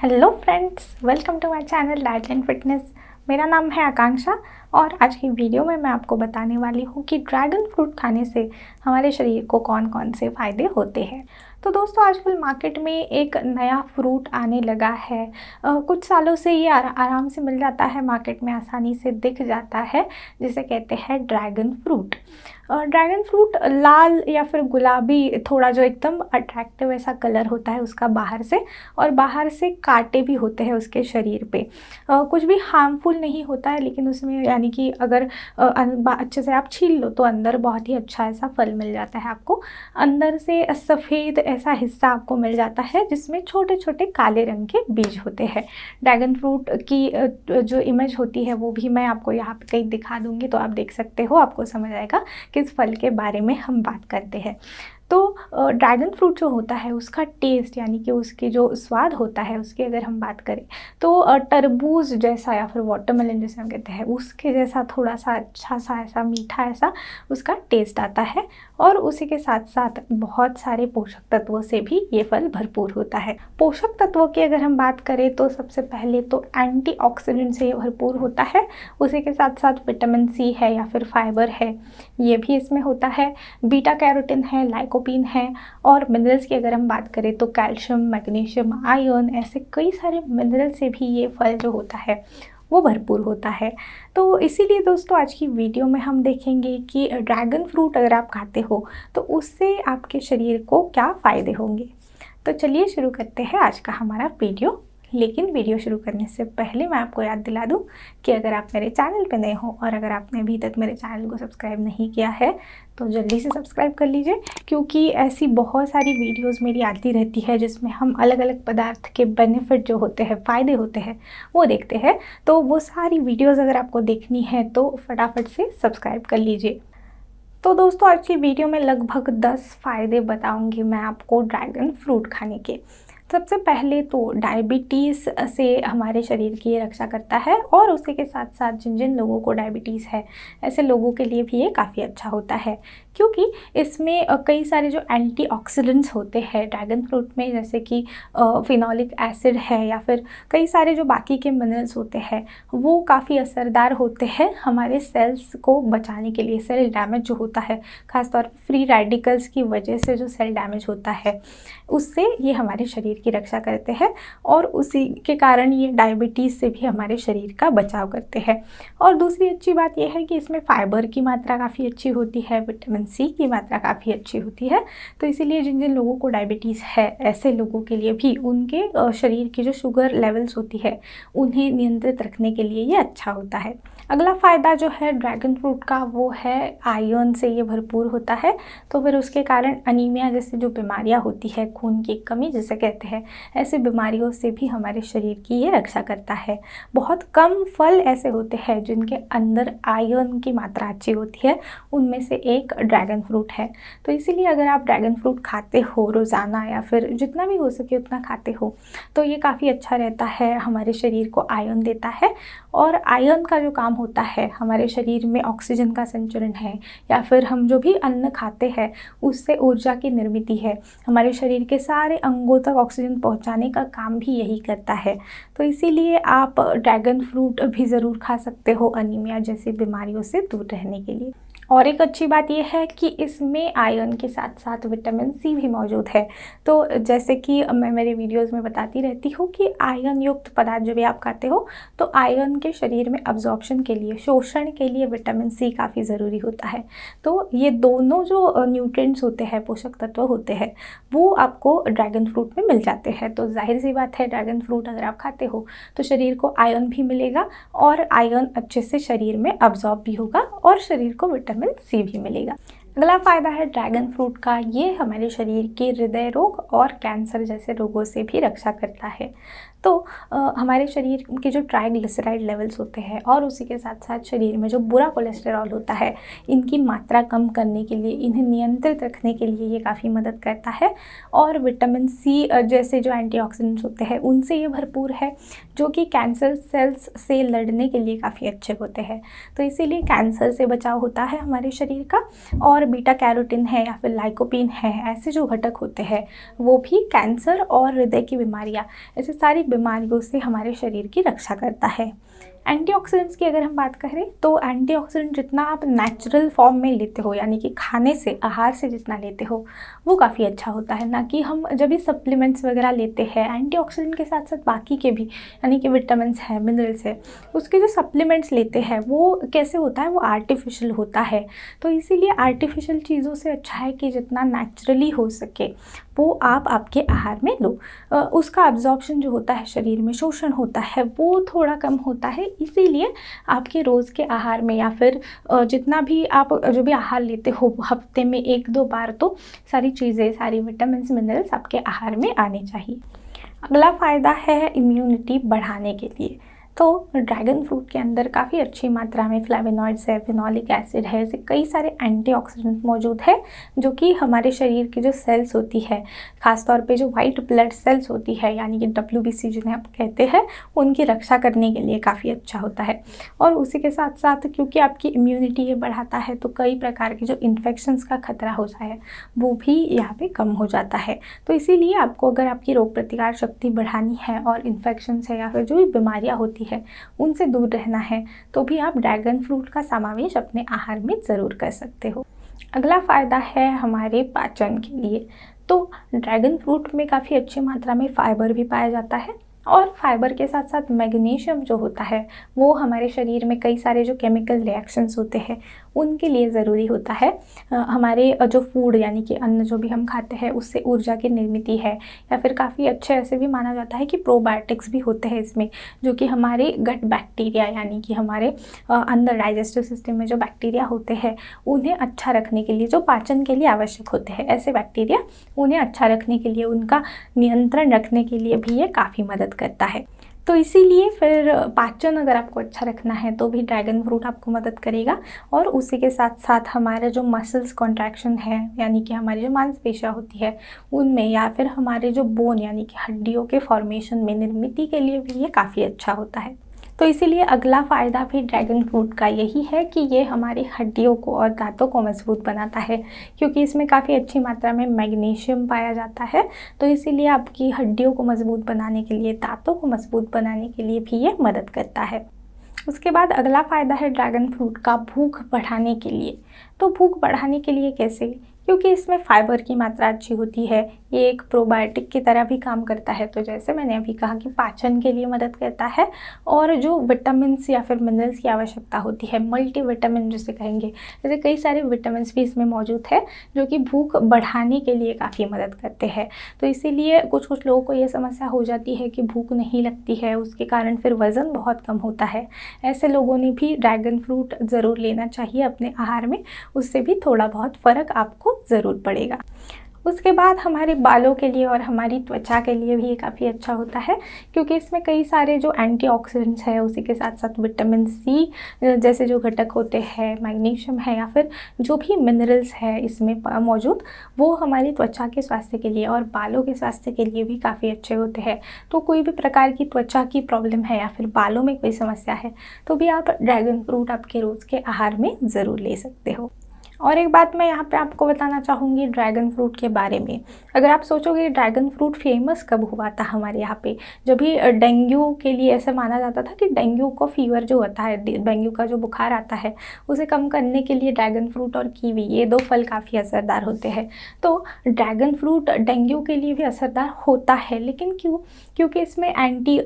hello friends welcome to my channel and fitness मेरा नाम है आकांक्षा और आज की वीडियो में मैं आपको बताने वाली हूँ कि ड्रैगन फ्रूट खाने से हमारे शरीर को कौन कौन से फ़ायदे होते हैं तो दोस्तों आजकल मार्केट में एक नया फ्रूट आने लगा है आ, कुछ सालों से ये आरा, आराम से मिल जाता है मार्केट में आसानी से दिख जाता है जिसे कहते हैं ड्रैगन फ्रूट ड्रैगन फ्रूट लाल या फिर गुलाबी थोड़ा जो एकदम अट्रैक्टिव ऐसा कलर होता है उसका बाहर से और बाहर से कांटे भी होते हैं उसके शरीर पे आ, कुछ भी हार्मफुल नहीं होता है लेकिन उसमें यानी कि अगर आ, अच्छे से आप छील लो तो अंदर बहुत ही अच्छा ऐसा फल मिल जाता है आपको अंदर से सफ़ेद ऐसा हिस्सा आपको मिल जाता है जिसमें छोटे छोटे काले रंग के बीज होते हैं ड्रैगन फ्रूट की जो इमेज होती है वो भी मैं आपको यहाँ पे कहीं दिखा दूँगी तो आप देख सकते हो आपको समझ आएगा किस फल के बारे में हम बात करते हैं तो ड्रैगन फ्रूट जो होता है उसका टेस्ट यानी कि उसके जो स्वाद होता है उसकी अगर हम बात करें तो तरबूज जैसा या फिर वाटरमेलन जैसे हम कहते हैं उसके जैसा थोड़ा सा अच्छा सा ऐसा मीठा ऐसा उसका टेस्ट आता है और उसी के साथ साथ बहुत सारे पोषक तत्वों से भी ये फल भरपूर होता है पोषक तत्वों की अगर हम बात करें तो सबसे पहले तो एंटीऑक्सीडेंट से ये भरपूर होता है उसी के साथ साथ विटामिन सी है या फिर फाइबर है ये भी इसमें होता है बीटा कैरोटिन है लाइकोपिन है और मिनरल्स की अगर हम बात करें तो कैल्शियम मैग्नीशियम आयरन ऐसे कई सारे मिनरल से भी ये फल जो होता है वो भरपूर होता है तो इसीलिए दोस्तों आज की वीडियो में हम देखेंगे कि ड्रैगन फ्रूट अगर आप खाते हो तो उससे आपके शरीर को क्या फ़ायदे होंगे तो चलिए शुरू करते हैं आज का हमारा वीडियो लेकिन वीडियो शुरू करने से पहले मैं आपको याद दिला दूं कि अगर आप मेरे चैनल पर नए हो और अगर आपने अभी तक मेरे चैनल को सब्सक्राइब नहीं किया है तो जल्दी से सब्सक्राइब कर लीजिए क्योंकि ऐसी बहुत सारी वीडियोस मेरी आती रहती है जिसमें हम अलग अलग पदार्थ के बेनिफिट जो होते हैं फ़ायदे होते हैं वो देखते हैं तो वो सारी वीडियोज़ अगर आपको देखनी है तो फटाफट से सब्सक्राइब कर लीजिए तो दोस्तों आज की वीडियो में लगभग दस फ़ायदे बताऊँगी मैं आपको ड्रैगन फ्रूट खाने के सबसे पहले तो डायबिटीज़ से हमारे शरीर की रक्षा करता है और उसी के साथ साथ जिन जिन लोगों को डायबिटीज़ है ऐसे लोगों के लिए भी ये काफ़ी अच्छा होता है क्योंकि इसमें कई सारे जो एंटीऑक्सीडेंट्स होते हैं ड्रैगन फ्रूट में जैसे कि फिनॉलिक एसिड है या फिर कई सारे जो बाकी के मिनरल्स होते हैं वो काफ़ी असरदार होते हैं हमारे सेल्स को बचाने के लिए सेल डैमेज जो होता है खासतौर पर फ्री रेडिकल्स की वजह से जो सेल डैमेज होता है उससे ये हमारे शरीर की रक्षा करते हैं और उसी के कारण ये डायबिटीज़ से भी हमारे शरीर का बचाव करते हैं और दूसरी अच्छी बात यह है कि इसमें फाइबर की मात्रा काफ़ी अच्छी होती है विटामिन विटामिन सी की मात्रा काफ़ी अच्छी होती है तो इसीलिए जिन जिन लोगों को डायबिटीज़ है ऐसे लोगों के लिए भी उनके शरीर की जो शुगर लेवल्स होती है उन्हें नियंत्रित रखने के लिए ये अच्छा होता है अगला फ़ायदा जो है ड्रैगन फ्रूट का वो है आयन से ये भरपूर होता है तो फिर उसके कारण अनीमिया जैसे जो बीमारियाँ होती है खून की कमी जिसे कहते हैं ऐसी बीमारियों से भी हमारे शरीर की ये रक्षा करता है बहुत कम फल ऐसे होते हैं जिनके अंदर आयन की मात्रा अच्छी होती है उनमें से एक ड्रैगन फ्रूट है तो इसीलिए अगर आप ड्रैगन फ्रूट खाते हो रोज़ाना या फिर जितना भी हो सके उतना खाते हो तो ये काफ़ी अच्छा रहता है हमारे शरीर को आयन देता है और आयन का जो काम होता है हमारे शरीर में ऑक्सीजन का संचरण है या फिर हम जो भी अन्न खाते हैं उससे ऊर्जा की निर्मित है हमारे शरीर के सारे अंगों तक ऑक्सीजन पहुंचाने का काम भी यही करता है तो इसीलिए आप ड्रैगन फ्रूट भी ज़रूर खा सकते हो अनिमिया जैसी बीमारियों से दूर रहने के लिए और एक अच्छी बात यह है कि इसमें आयरन के साथ साथ विटामिन सी भी मौजूद है तो जैसे कि मैं मेरे वीडियोस में बताती रहती हूँ कि आयरन युक्त पदार्थ जो भी आप खाते हो तो आयरन के शरीर में अब्जॉर्प्शन के लिए शोषण के लिए विटामिन सी काफ़ी ज़रूरी होता है तो ये दोनों जो न्यूट्रेंट्स होते हैं पोषक तत्व होते हैं वो आपको ड्रैगन फ्रूट में मिल जाते हैं तो जाहिर सी बात है ड्रैगन फ्रूट अगर आप खाते हो तो शरीर को आयरन भी मिलेगा और आयरन अच्छे से शरीर में अब्जॉर्ब भी होगा और शरीर को विटामिन विटामिन सी भी मिलेगा अगला फ़ायदा है ड्रैगन फ्रूट का ये हमारे शरीर के हृदय रोग और कैंसर जैसे रोगों से भी रक्षा करता है तो आ, हमारे शरीर के जो ट्राइग्लिसराइड लेवल्स होते हैं और उसी के साथ साथ शरीर में जो बुरा कोलेस्ट्रॉल होता है इनकी मात्रा कम करने के लिए इन्हें नियंत्रित रखने के लिए ये काफ़ी मदद करता है और विटामिन सी जैसे जो एंटी होते हैं उनसे ये भरपूर है जो कि कैंसर सेल्स से लड़ने के लिए काफ़ी अच्छे होते हैं तो इसीलिए कैंसर से बचाव होता है हमारे शरीर का और बीटा कैरोटीन है या फिर लाइकोपिन है ऐसे जो घटक होते हैं वो भी कैंसर और हृदय की बीमारियाँ ऐसे सारी बीमारियों से हमारे शरीर की रक्षा करता है एंटीऑक्सीडेंट्स की अगर हम बात करें तो एंटीऑक्सीडेंट जितना आप नेचुरल फॉर्म में लेते हो यानी कि खाने से आहार से जितना लेते हो वो काफ़ी अच्छा होता है ना कि हम जब भी सप्लीमेंट्स वगैरह लेते हैं एंटीऑक्सीडेंट के साथ साथ बाकी के भी यानी कि विटामिन है मिनरल्स है उसके जो सप्लीमेंट्स लेते हैं वो कैसे होता है वो आर्टिफिशियल होता है तो इसीलिए आर्टिफिशियल आर्टिफिशियल चीज़ों से अच्छा है कि जितना नेचुरली हो सके वो आप आपके आहार में लो उसका एब्जॉर्बशन जो होता है शरीर में शोषण होता है वो थोड़ा कम होता है इसीलिए आपके रोज़ के आहार में या फिर जितना भी आप जो भी आहार लेते हो हफ्ते में एक दो बार तो सारी चीज़ें सारी विटामिन मिनरल्स आपके आहार में आने चाहिए अगला फ़ायदा है इम्यूनिटी बढ़ाने के लिए तो ड्रैगन फ्रूट के अंदर काफ़ी अच्छी मात्रा में फ्लेविनॉइड्स है फिनॉलिक एसिड है ऐसे कई सारे एंटीऑक्सीडेंट मौजूद है जो कि हमारे शरीर की जो सेल्स होती है खासतौर पे जो वाइट ब्लड सेल्स होती है यानी कि डब्ल्यू जिन्हें आप कहते हैं उनकी रक्षा करने के लिए काफ़ी अच्छा होता है और उसी के साथ साथ क्योंकि आपकी इम्यूनिटी ये बढ़ाता है तो कई प्रकार के जो इन्फेक्शन्स का खतरा होता है वो भी यहाँ पर कम हो जाता है तो इसीलिए आपको अगर आपकी रोग प्रतिकार शक्ति बढ़ानी है और इन्फेक्शन है या फिर जो भी बीमारियाँ होती है उनसे दूर रहना है तो भी आप ड्रैगन फ्रूट का समावेश अपने आहार में ज़रूर कर सकते हो अगला फ़ायदा है हमारे पाचन के लिए तो ड्रैगन फ्रूट में काफ़ी अच्छी मात्रा में फाइबर भी पाया जाता है और फाइबर के साथ साथ मैग्नीशियम जो होता है वो हमारे शरीर में कई सारे जो केमिकल रिएक्शंस होते हैं उनके लिए ज़रूरी होता है हमारे जो फूड यानी कि अन्न जो भी हम खाते हैं उससे ऊर्जा की निर्मित है या फिर काफ़ी अच्छे ऐसे भी माना जाता है कि प्रोबायोटिक्स भी होते हैं इसमें जो कि हमारे गट बैक्टीरिया यानी कि हमारे अंदर डाइजेस्टिव सिस्टम में जो बैक्टीरिया होते हैं उन्हें अच्छा रखने के लिए जो पाचन के लिए आवश्यक होते हैं ऐसे बैक्टीरिया उन्हें अच्छा रखने के लिए उनका नियंत्रण रखने के लिए भी ये काफ़ी मदद करता है तो इसीलिए फिर पाचन अगर आपको अच्छा रखना है तो भी ड्रैगन फ्रूट आपको मदद करेगा और उसी के साथ साथ हमारे जो मसल्स कॉन्ट्रैक्शन है यानी कि हमारी जो मांसपेशियाँ होती है उनमें या फिर हमारे जो बोन यानी कि हड्डियों के फॉर्मेशन में निर्मिति के लिए भी ये काफ़ी अच्छा होता है तो इसीलिए अगला फ़ायदा भी ड्रैगन फ्रूट का यही है कि ये हमारी हड्डियों को और दांतों को मजबूत बनाता है क्योंकि इसमें काफ़ी अच्छी मात्रा में मैग्नीशियम पाया जाता है तो इसीलिए आपकी हड्डियों को मजबूत बनाने के लिए दांतों को मजबूत बनाने के लिए भी ये मदद करता है उसके बाद अगला फ़ायदा है ड्रैगन फ्रूट का भूख बढ़ाने के लिए तो भूख बढ़ाने के लिए कैसे क्योंकि इसमें फाइबर की मात्रा अच्छी होती है ये एक प्रोबायोटिक की तरह भी काम करता है तो जैसे मैंने अभी कहा कि पाचन के लिए मदद करता है और जो विटामिन या फिर मिनरल्स की आवश्यकता होती है मल्टी विटामिन जिसे कहेंगे जैसे कई सारे विटामिन भी इसमें मौजूद है जो कि भूख बढ़ाने के लिए काफ़ी मदद करते हैं तो इसीलिए कुछ कुछ लोगों को ये समस्या हो जाती है कि भूख नहीं लगती है उसके कारण फिर वज़न बहुत कम होता है ऐसे लोगों ने भी ड्रैगन फ्रूट ज़रूर लेना चाहिए अपने आहार में उससे भी थोड़ा बहुत फ़र्क आपको ज़रूर पड़ेगा उसके बाद हमारे बालों के लिए और हमारी त्वचा के लिए भी ये काफ़ी अच्छा होता है क्योंकि इसमें कई सारे जो एंटीऑक्सीडेंट्स है उसी के साथ साथ विटामिन सी जैसे जो घटक होते हैं मैग्नीशियम है या फिर जो भी मिनरल्स है इसमें मौजूद वो हमारी त्वचा के स्वास्थ्य के लिए और बालों के स्वास्थ्य के लिए भी काफ़ी अच्छे होते हैं तो कोई भी प्रकार की त्वचा की प्रॉब्लम है या फिर बालों में कोई समस्या है तो भी आप ड्रैगन फ्रूट आपके रोज़ के आहार में ज़रूर ले सकते हो और एक बात मैं यहाँ पे आपको बताना चाहूँगी ड्रैगन फ्रूट के बारे में अगर आप सोचोगे ड्रैगन फ्रूट फेमस कब हुआ था हमारे यहाँ पे जब भी डेंगू के लिए ऐसे माना जाता था कि डेंगू को फीवर जो होता है डेंगू का जो बुखार आता है उसे कम करने के लिए ड्रैगन फ्रूट और कीवी ये दो फल काफ़ी असरदार होते हैं तो ड्रैगन फ्रूट डेंगू के लिए भी असरदार होता है लेकिन क्यों क्योंकि इसमें एंटी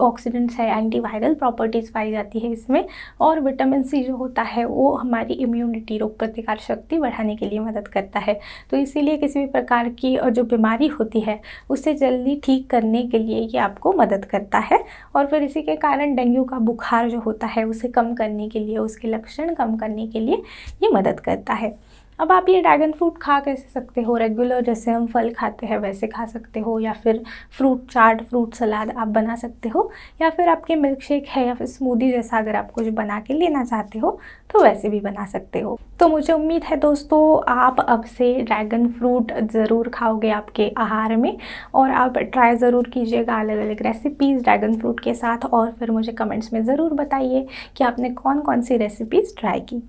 है एंटीवायरल प्रॉपर्टीज़ पाई जाती है इसमें और विटामिन सी जो होता है वो हमारी इम्यूनिटी रोग प्रतिकार शक्ति बढ़ाने के लिए मदद करता है तो इसीलिए किसी भी प्रकार की और जो बीमारी होती है उसे जल्दी ठीक करने के लिए ये आपको मदद करता है और फिर इसी के कारण डेंगू का बुखार जो होता है उसे कम करने के लिए उसके लक्षण कम करने के लिए ये मदद करता है अब आप ये ड्रैगन फ्रूट खा कैसे सकते हो रेगुलर जैसे हम फल खाते हैं वैसे खा सकते हो या फिर फ्रूट चाट फ्रूट सलाद आप बना सकते हो या फिर आपके मिल्क शेक है या फिर स्मूदी जैसा अगर आप कुछ बना के लेना चाहते हो तो वैसे भी बना सकते हो तो मुझे उम्मीद है दोस्तों आप अब से ड्रैगन फ्रूट ज़रूर खाओगे आपके आहार में और आप ट्राई ज़रूर कीजिएगा अलग अलग रेसिपीज़ ड्रैगन फ्रूट के साथ और फिर मुझे कमेंट्स में ज़रूर बताइए कि आपने कौन कौन सी रेसिपीज़ ट्राई की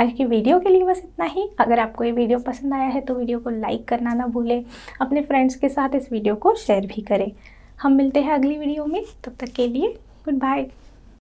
आज की वीडियो के लिए बस इतना ही अगर आपको ये वीडियो पसंद आया है तो वीडियो को लाइक करना ना भूलें अपने फ्रेंड्स के साथ इस वीडियो को शेयर भी करें हम मिलते हैं अगली वीडियो में तब तक के लिए गुड बाय